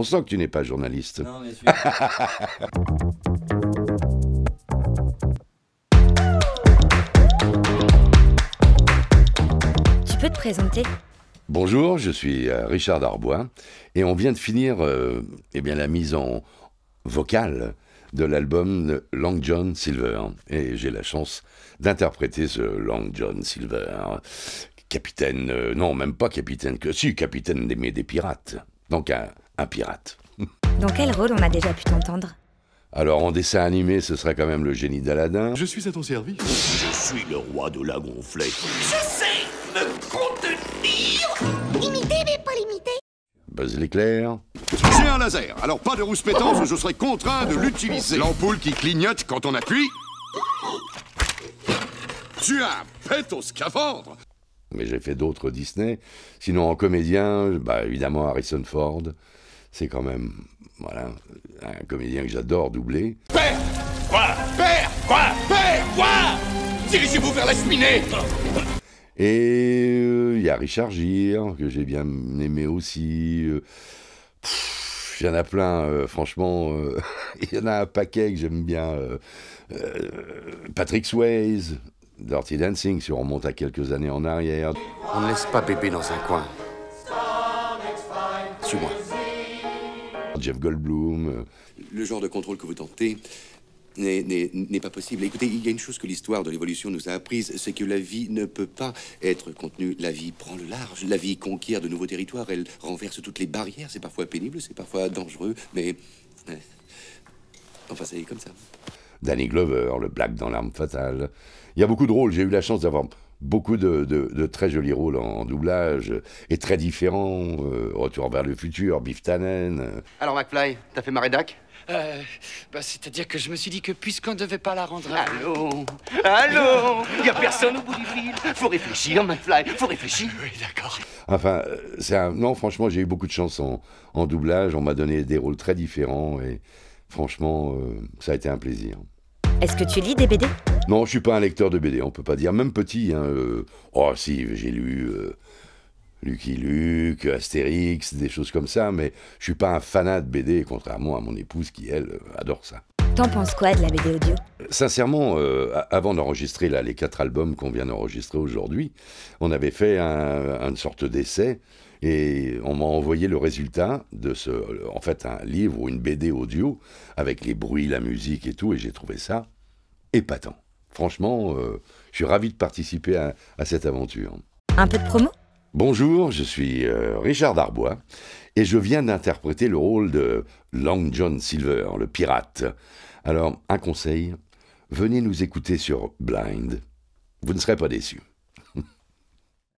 On sent que tu n'es pas journaliste. Non, tu peux te présenter Bonjour, je suis euh, Richard Darbois et on vient de finir euh, eh bien, la mise en vocale de l'album Long John Silver. Et j'ai la chance d'interpréter ce Long John Silver, capitaine, euh, non même pas capitaine, que si, capitaine des, des pirates. Donc un, un pirate. Dans quel rôle on a déjà pu t'entendre alors en dessin animé, ce serait quand même le génie d'Aladin. Je suis à ton service. Je suis le roi de la gonflée. Je sais me contenir Imiter mais pas limité. Buzz l'éclair. J'ai un laser, alors pas de rousse pétance, je serai contraint de l'utiliser. L'ampoule qui clignote quand on appuie. Tu as un pet au mais j'ai fait d'autres Disney. Sinon, en comédien, bah, évidemment, Harrison Ford, c'est quand même voilà, un comédien que j'adore doubler. Père Quoi Père Quoi Père Quoi Dirigez-vous vers la cheminée Et euh, il y a Richard Gere, que j'ai bien aimé aussi. Euh, il y en a plein, euh, franchement, il y en a un paquet que j'aime bien. Patrick Swayze, Dirty Dancing, si on remonte à quelques années en arrière. On ne laisse pas bébé dans un coin. Suis-moi. Jeff Goldblum. Euh, le genre de contrôle que vous tentez n'est pas possible. Écoutez, il y a une chose que l'histoire de l'évolution nous a apprise, c'est que la vie ne peut pas être contenue. La vie prend le large, la vie conquiert de nouveaux territoires, elle renverse toutes les barrières. C'est parfois pénible, c'est parfois dangereux, mais... Euh, enfin, ça est comme ça. Danny Glover, le Black dans l'arme fatale. Il y a beaucoup de rôles. J'ai eu la chance d'avoir beaucoup de, très jolis rôles en, doublage et très différents. Euh, Retour vers le futur, Biff Tannen. Alors McFly, t'as fait ma euh, bah, C'est-à-dire que je me suis dit que puisqu'on ne devait pas la rendre... À... Allô Allô Y a personne au bout du fil Faut réfléchir, McFly, faut réfléchir Oui, d'accord. Enfin, euh, c'est un... non, franchement, j'ai eu beaucoup de chance en doublage. On m'a donné des rôles très différents et Franchement, euh, ça a été un plaisir. Est-ce que tu lis des BD Non, je suis pas un lecteur de BD, on peut pas dire. Même petit, hein, euh, oh si, j'ai lu euh, Lucky Luke, Astérix, des choses comme ça, mais je suis pas un fanat de BD, contrairement à mon épouse qui, elle, adore ça. T'en penses quoi de la BD audio Sincèrement, euh, avant d'enregistrer les quatre albums qu'on vient d'enregistrer aujourd'hui, on avait fait une sorte d'essai et on m'a envoyé le résultat de ce, en fait, un livre ou une BD audio avec les bruits, la musique et tout, et j'ai trouvé ça épatant. Franchement, euh, je suis ravi de participer à cette aventure. Un peu de promo Bonjour, je suis euh, Richard Darbois et je viens d'interpréter le rôle de Long John Silver, le pirate. Alors, un conseil, venez nous écouter sur Blind. Vous ne serez pas déçus.